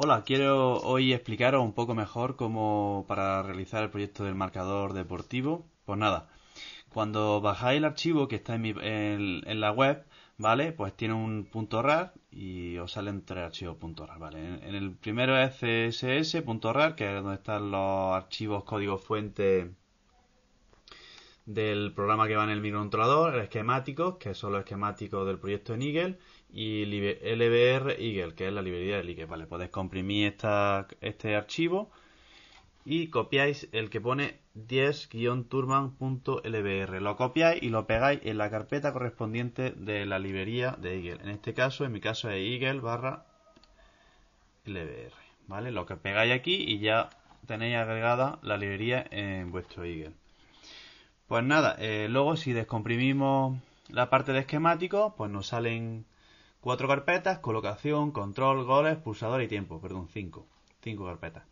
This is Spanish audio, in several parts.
Hola, quiero hoy explicaros un poco mejor cómo para realizar el proyecto del marcador deportivo. Pues nada, cuando bajáis el archivo que está en, la web, ¿vale? Pues tiene un punto .rar y os salen tres archivos ¿vale? En, en el primero es css.rar, que es donde están los archivos código fuente del programa que va en el microcontrolador, esquemáticos, que son los esquemáticos del proyecto en Eagle, y LBR Eagle, que es la librería de Eagle. Vale, podéis comprimir este archivo y copiáis el que pone 10-turban.lbr. Lo copiáis y lo pegáis en la carpeta correspondiente de la librería de Eagle. En este caso, en mi caso es Eagle barra LBR. ¿Vale? Lo que pegáis aquí y ya tenéis agregada la librería en vuestro Eagle. Pues nada, eh, luego si descomprimimos la parte de esquemático, pues nos salen cuatro carpetas, colocación, control, goles, pulsador y tiempo, perdón, cinco, cinco carpetas.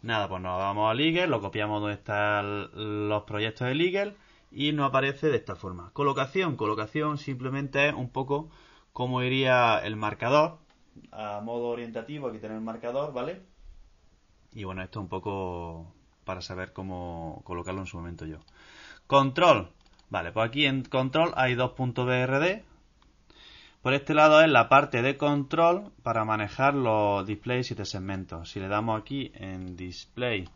Nada, pues nos vamos a Eagle, lo copiamos donde están los proyectos de Eagle y nos aparece de esta forma. Colocación, colocación simplemente es un poco como iría el marcador, a modo orientativo, aquí tenemos el marcador, ¿vale? Y bueno, esto es un poco para saber cómo colocarlo en su momento yo. Control. Vale, pues aquí en control hay dos puntos BRD. Por este lado es la parte de control para manejar los displays y segmentos. Si le damos aquí en display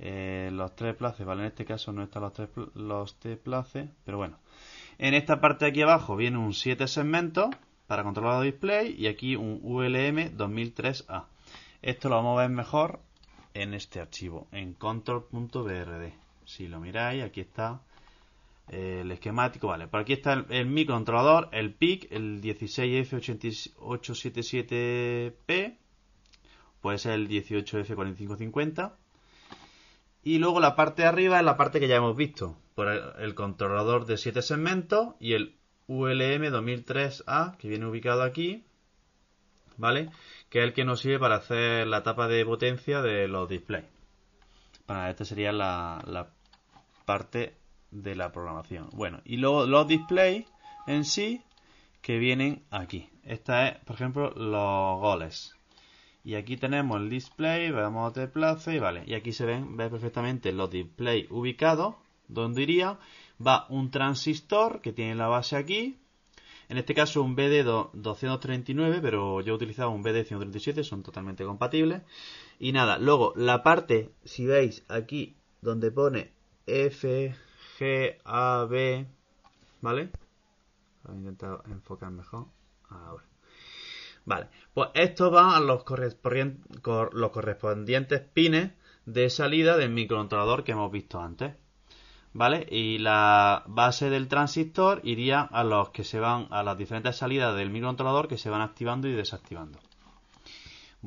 eh, los tres places, vale, en este caso no están los tres los tres places, pero bueno. En esta parte de aquí abajo viene un 7 segmentos para controlar los displays y aquí un ULM 2003A. Esto lo vamos a ver mejor en este archivo, en control.brd si lo miráis, aquí está eh, el esquemático, vale, por aquí está el, mi controlador, el PIC, el 16 f 8877 p puede ser el 18F4550, y luego la parte de arriba es la parte que ya hemos visto, por el, controlador de 7 segmentos y el ULM 2003A, que viene ubicado aquí, ¿vale? Que es el que nos sirve para hacer la tapa de potencia de los displays. Para este sería la parte de la programación. Bueno, y luego los displays en sí que vienen aquí. Esta es, por ejemplo, los goles. Y aquí tenemos el display, vamos a plazo y vale. Y aquí se ven, perfectamente los displays ubicados, donde iría. Va un transistor que tiene la base aquí. En este caso un BD239, pero yo he utilizado un BD137, son totalmente compatibles. Y nada, luego la parte, si veis aquí donde pone F, G, A, B, ¿vale? Lo he intentado enfocar mejor ahora. Vale, pues esto va a los, los correspondientes pines de salida del microcontrolador que hemos visto antes. ¿Vale? Y la base del transistor iría a los que se van a las diferentes salidas del microcontrolador que se van activando y desactivando.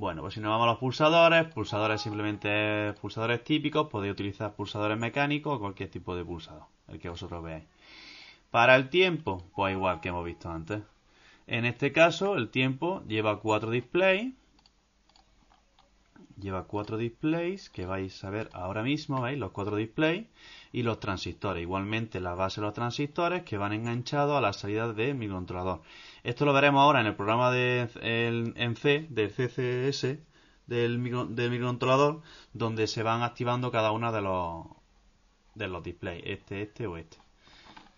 Bueno, pues si nos vamos a los pulsadores, pulsadores simplemente pulsadores típicos, podéis utilizar pulsadores mecánicos o cualquier tipo de pulsador, el que vosotros veáis. Para el tiempo, pues igual que hemos visto antes. En este caso, el tiempo lleva cuatro displays lleva cuatro displays que vais a ver ahora mismo, ¿veis? Los cuatro displays y los transistores. Igualmente la base de los transistores que van enganchados a la salida de mi controlador. Esto lo veremos ahora en el programa de, en C, del CCS, del, micro, del, microcontrolador, donde se van activando cada uno de los, de los displays, este, este o este.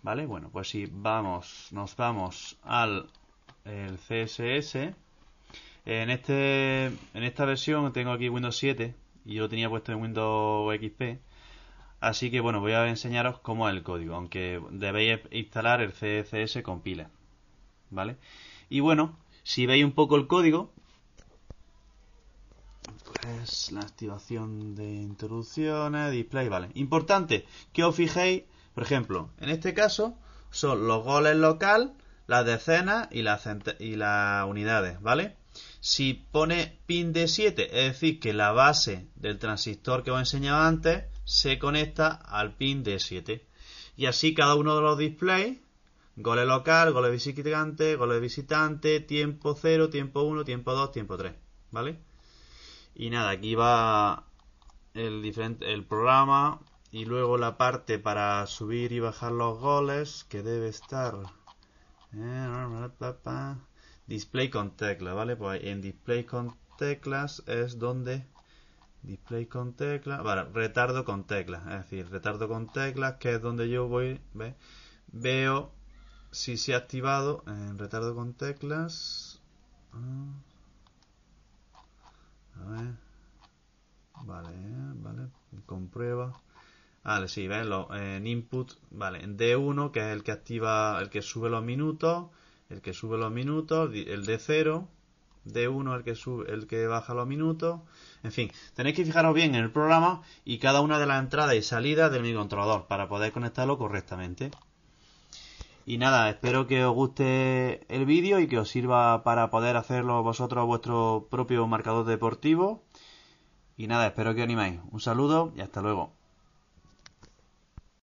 ¿Vale? Bueno, pues si vamos, nos vamos al el CSS, este, en, esta versión tengo aquí Windows 7 y yo lo tenía puesto en Windows XP. Así que bueno, voy a enseñaros cómo es el código, aunque debéis instalar el CSS compila. ¿Vale? Y bueno, si veis un poco el código, pues la activación de introducciones, display, vale. Importante que os fijéis, por ejemplo, en este caso son los goles local las decenas y las, unidades, ¿vale? Si pone pin de 7, es decir, que la base del transistor que os enseñaba antes se conecta al pin de 7. Y así cada uno de los displays, goles local, goles visitante, goles visitante, tiempo 0, tiempo 1, tiempo 2, tiempo 3, ¿vale? Y nada, aquí va el programa y luego la parte para subir y bajar los goles que debe estar eh, display con teclas ¿vale? Pues en display con teclas es donde display con teclas, vale, retardo con teclas, es decir, retardo con teclas, que es donde yo voy, ve, veo si se ha activado en retardo con teclas. Ah, a ver. Vale, vale, comprueba. Vale, ah, sí, venlo ¿eh? eh, en input, vale, en D1, que es el que activa, el que sube los minutos, el que sube los minutos, el D0, D1 el que sube, el que baja los minutos, en fin, tenéis que fijaros bien en el programa y cada una de las entradas y salidas del microcontrolador para poder conectarlo correctamente. Y nada, espero que os guste el vídeo y que os sirva para poder hacerlo vosotros vuestro propio marcador deportivo. Y nada, espero que os animáis. Un saludo y hasta luego.